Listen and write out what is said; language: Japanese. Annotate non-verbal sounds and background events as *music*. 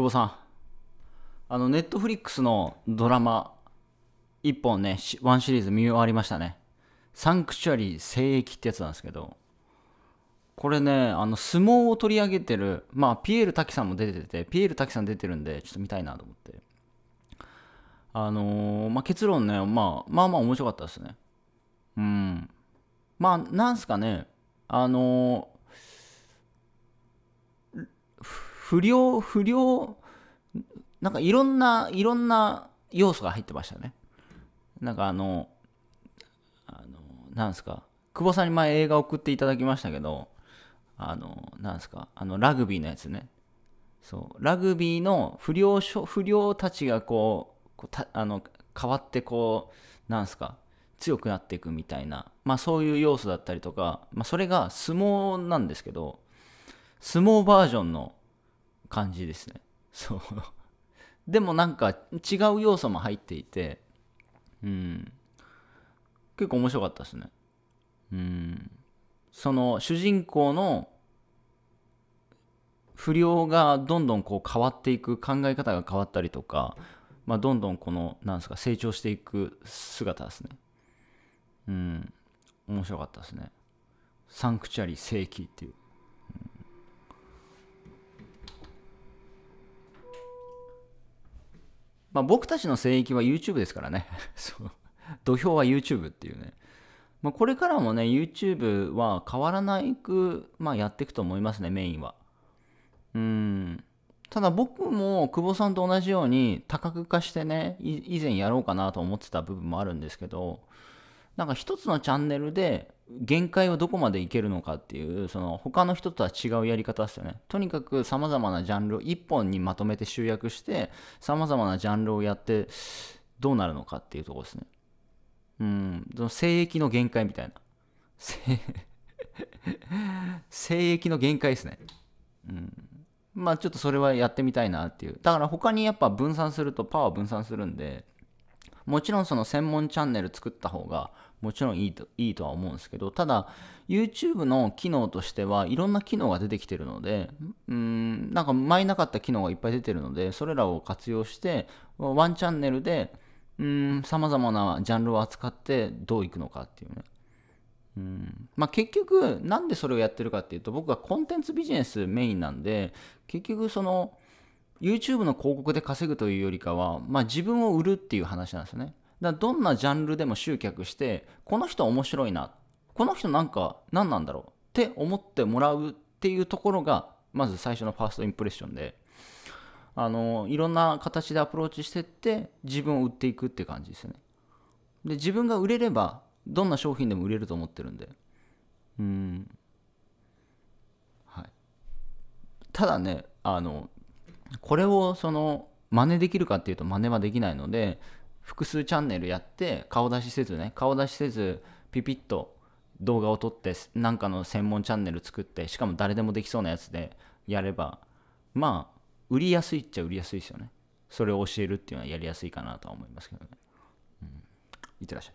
久保さんあのネットフリックスのドラマ1本ねワンシリーズ見終わりましたねサンクチュアリー聖域ってやつなんですけどこれねあの相撲を取り上げてるまあピエール瀧さんも出ててピエール瀧さん出てるんでちょっと見たいなと思ってあのー、まあ結論ね、まあ、まあまあ面白かったですねうんまあなんすかねあの不良、不良、なんかいろんな、いろんな要素が入ってましたね。なんかあの、あの、なんですか、久保さんに前映画送っていただきましたけど、あの、なんですか、あの、ラグビーのやつね。そう、ラグビーの不良、不良たちがこう、あの、変わってこう、なんですか、強くなっていくみたいな、まあそういう要素だったりとか、まあそれが相撲なんですけど、相撲バージョンの感じですねそうでもなんか違う要素も入っていてうん結構面白かったですねうんその主人公の不良がどんどんこう変わっていく考え方が変わったりとか、まあ、どんどんこのなんですか成長していく姿ですねうん面白かったですねサンクチュアリ正規っていうまあ、僕たちの聖域は YouTube ですからね。*laughs* そう。土俵は YouTube っていうね。まあ、これからもね、YouTube は変わらないく、まあ、やっていくと思いますね、メインは。うん。ただ僕も久保さんと同じように多角化してね、以前やろうかなと思ってた部分もあるんですけど、なんか一つのチャンネルで限界をどこまでいけるのかっていうその他の人とは違うやり方ですよねとにかく様々なジャンルを1本にまとめて集約して様々なジャンルをやってどうなるのかっていうとこですねうんその聖域の限界みたいな聖域 *laughs* の限界ですねうんまあちょっとそれはやってみたいなっていうだから他にやっぱ分散するとパワー分散するんでもちろんその専門チャンネル作った方がもちろんいいといいとは思うんですけど、ただ YouTube の機能としてはいろんな機能が出てきてるので、うん、なんか前なかった機能がいっぱい出てるので、それらを活用して、ワンチャンネルで、ーん、様々なジャンルを扱ってどういくのかっていうね。うんまあ、結局、なんでそれをやってるかっていうと、僕はコンテンツビジネスメインなんで、結局その、YouTube の広告で稼ぐというよりかは、まあ、自分を売るっていう話なんですよね。だどんなジャンルでも集客して、この人面白いな、この人なんか何なんだろうって思ってもらうっていうところが、まず最初のファーストインプレッションで、あのいろんな形でアプローチしてって自分を売っていくって感じですよね。で自分が売れればどんな商品でも売れると思ってるんで。うん。はい。ただね、あのこれをその真似できるかっていうと真似はできないので複数チャンネルやって顔出しせずね顔出しせずピピッと動画を撮ってなんかの専門チャンネル作ってしかも誰でもできそうなやつでやればまあ売りやすいっちゃ売りやすいですよねそれを教えるっていうのはやりやすいかなとは思いますけどね、うん、いってらっしゃい